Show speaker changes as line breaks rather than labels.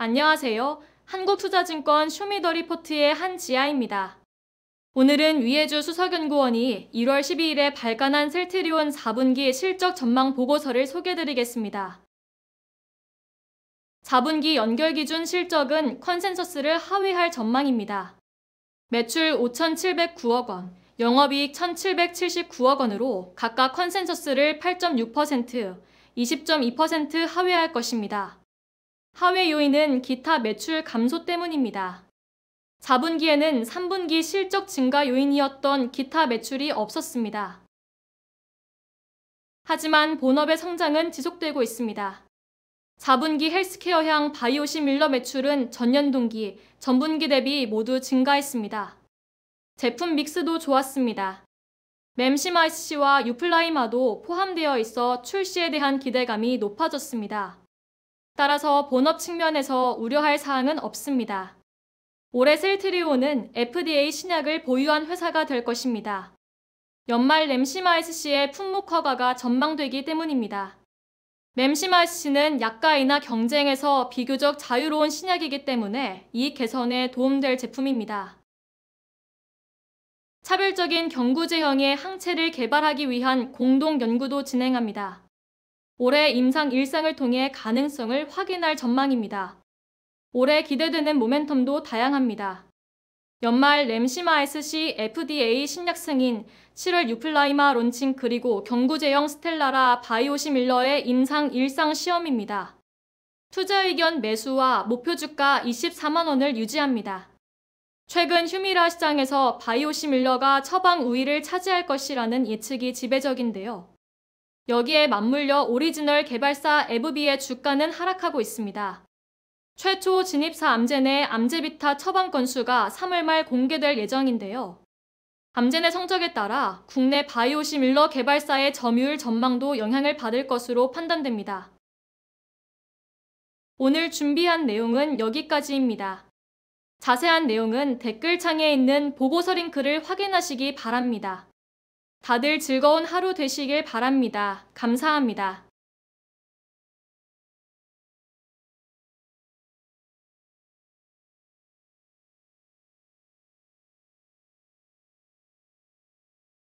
안녕하세요. 한국투자증권 쇼미더리포트의 한지아입니다. 오늘은 위해주 수석연구원이 1월 12일에 발간한 셀트리온 4분기 실적 전망 보고서를 소개드리겠습니다. 해 4분기 연결 기준 실적은 컨센서스를 하회할 전망입니다. 매출 5,709억 원, 영업이익 1,779억 원으로 각각 컨센서스를 8.6%, 20.2% 하회할 것입니다. 하회 요인은 기타 매출 감소 때문입니다. 4분기에는 3분기 실적 증가 요인이었던 기타 매출이 없었습니다. 하지만 본업의 성장은 지속되고 있습니다. 4분기 헬스케어향 바이오시밀러 매출은 전년 동기, 전분기 대비 모두 증가했습니다. 제품 믹스도 좋았습니다. 맴시마이스와 유플라이마도 포함되어 있어 출시에 대한 기대감이 높아졌습니다. 따라서 본업 측면에서 우려할 사항은 없습니다. 올해 셀트리온은 FDA 신약을 보유한 회사가 될 것입니다. 연말 램시마이스씨의 품목 허가가 전망되기 때문입니다. 램시마이스씨는 약가이나 경쟁에서 비교적 자유로운 신약이기 때문에 이 개선에 도움될 제품입니다. 차별적인 경구제형의 항체를 개발하기 위한 공동 연구도 진행합니다. 올해 임상 일상을 통해 가능성을 확인할 전망입니다. 올해 기대되는 모멘텀도 다양합니다. 연말 램시마SC FDA 신약 승인, 7월 유플라이마 론칭 그리고 경구제형 스텔라라 바이오시밀러의 임상 일상 시험입니다. 투자 의견 매수와 목표 주가 24만원을 유지합니다. 최근 휴미라 시장에서 바이오시밀러가 처방 우위를 차지할 것이라는 예측이 지배적인데요. 여기에 맞물려 오리지널 개발사 에브비의 주가는 하락하고 있습니다. 최초 진입사 암젠 의 암제비타 처방 건수가 3월 말 공개될 예정인데요. 암젠의 성적에 따라 국내 바이오시밀러 개발사의 점유율 전망도 영향을 받을 것으로 판단됩니다. 오늘 준비한 내용은 여기까지입니다. 자세한 내용은 댓글창에 있는 보고서 링크를 확인하시기 바랍니다. 다들 즐거운 하루 되시길 바랍니다. 감사합니다.